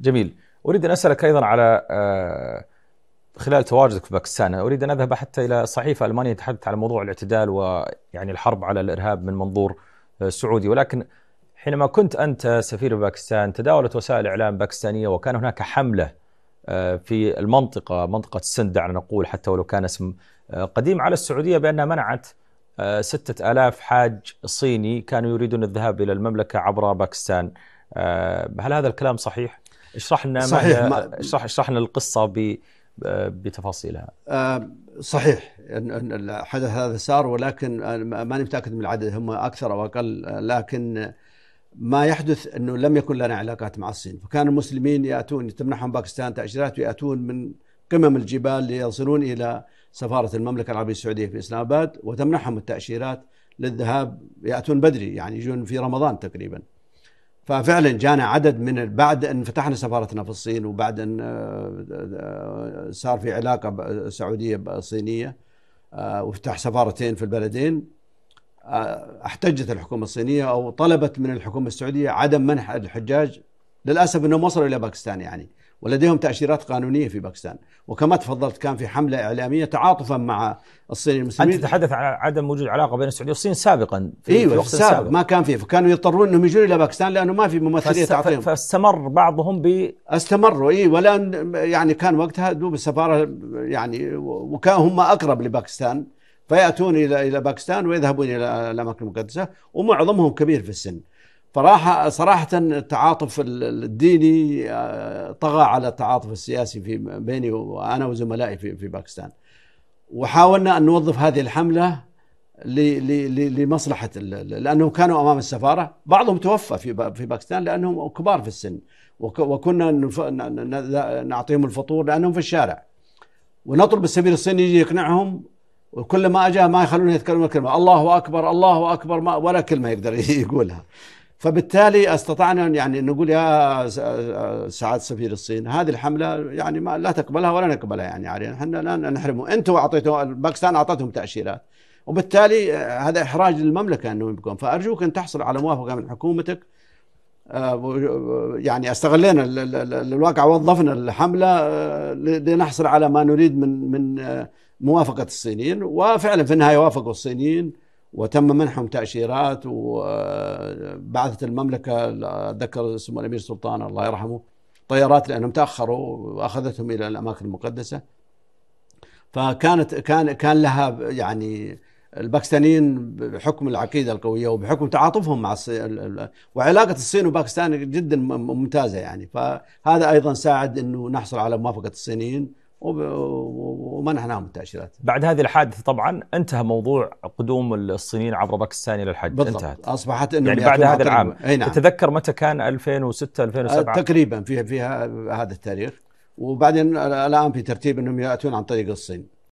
جميل أريد أن أسألك أيضا على آه، خلال تواجدك في باكستان أريد أن أذهب حتى إلى صحيفة ألمانية تحدثت عن موضوع الاعتدال ويعني الحرب على الإرهاب من منظور آه، سعودي ولكن حينما كنت أنت سفير باكستان تداولت وسائل الاعلام باكستانية وكان هناك حملة آه، في المنطقة منطقة السند دعنا نقول حتى ولو كان اسم قديم على السعودية بأنها منعت ستة آلاف حاج صيني كانوا يريدون الذهاب إلى المملكة عبر باكستان هل هذا الكلام صحيح؟ اشرح لنا صحيح اشرح اشرح لنا القصه ب بتفاصيلها آه، صحيح ان الحدث هذا صار ولكن ماني متاكد من العدد هم اكثر او اقل لكن ما يحدث انه لم يكن لنا علاقات مع الصين فكان المسلمين ياتون تمنحهم باكستان تاشيرات وياتون من قمم الجبال ليصلون الى سفاره المملكه العربيه السعوديه في اسلام اباد وتمنحهم التاشيرات للذهاب ياتون بدري يعني يجون في رمضان تقريبا ففعلا جانا عدد من بعد ان فتحنا سفارتنا في الصين وبعد ان آه، آه، صار في علاقه سعوديه صينيه آه، وفتح سفارتين في البلدين احتجت الحكومه الصينيه او طلبت من الحكومه السعوديه عدم منح الحجاج للاسف انهم وصلوا الى باكستان يعني ولديهم تاشيرات قانونيه في باكستان وكما تفضلت كان في حمله اعلاميه تعاطفا مع الصين المسلمين انت تتحدث عن عدم وجود علاقه بين السعوديه والصين سابقا في ايوه في وقت سابق, سابق ما كان فيه فكانوا يضطرون انهم يجون الى باكستان لانه ما في ممثليه فست تعطيهم فاستمر بعضهم ب استمروا اي ولا يعني كان وقتها دوب السفاره يعني وكان هم اقرب لباكستان فياتون الى الى باكستان ويذهبون الى الاماكن المقدسه ومعظمهم كبير في السن فراح صراحة التعاطف الديني آه، طغى على التعاطف السياسي في بيني وأنا وزملائي في, في باكستان وحاولنا أن نوظف هذه الحملة لمصلحة لأنهم كانوا أمام السفارة بعضهم توفى في في باكستان لأنهم كبار في السن وكنا نعطيهم الفطور لأنهم في الشارع ونطلب السفير الصيني يجي يقنعهم وكل ما أجاه ما يخلونه يتكلم كلمة الله أكبر الله أكبر ما ولا كلمة يقدر يقولها فبالتالي استطعنا يعني نقول يا سعاده سفير الصين هذه الحمله يعني ما لا تقبلها ولا نقبلها يعني علينا احنا لا نحرمه انتم اعطيتوا باكستان اعطتهم تاشيرات وبالتالي آه، هذا احراج للمملكه انه يبقون فارجوك ان تحصل على موافقه من حكومتك آه، يعني استغلينا الواقع وظفنا الحمله آه، لنحصل على ما نريد من من موافقه الصينيين وفعلا في النهايه وافقوا الصينيين وتم منحهم تأشيرات وبعثت آه، المملكة أتذكر سمو الأمير سلطان الله يرحمه طيارات لأنهم تأخروا وأخذتهم إلى الأماكن المقدسة فكانت كان كان لها يعني الباكستانيين بحكم العقيدة القوية وبحكم تعاطفهم مع وعلاقة الصين وباكستان جدا ممتازة يعني فهذا أيضا ساعد أنه نحصل على موافقة الصينيين ومنحناهم التاشيرات. بعد هذه الحادثه طبعا انتهى موضوع قدوم الصينيين عبر باكستان الى الحج بالضبط. انتهت. اصبحت انه يعني بعد هذا العام نعم. تتذكر متى كان 2006 2007 أه، تقريبا في هذا التاريخ وبعدين الان في ترتيب انهم ياتون عن طريق الصين.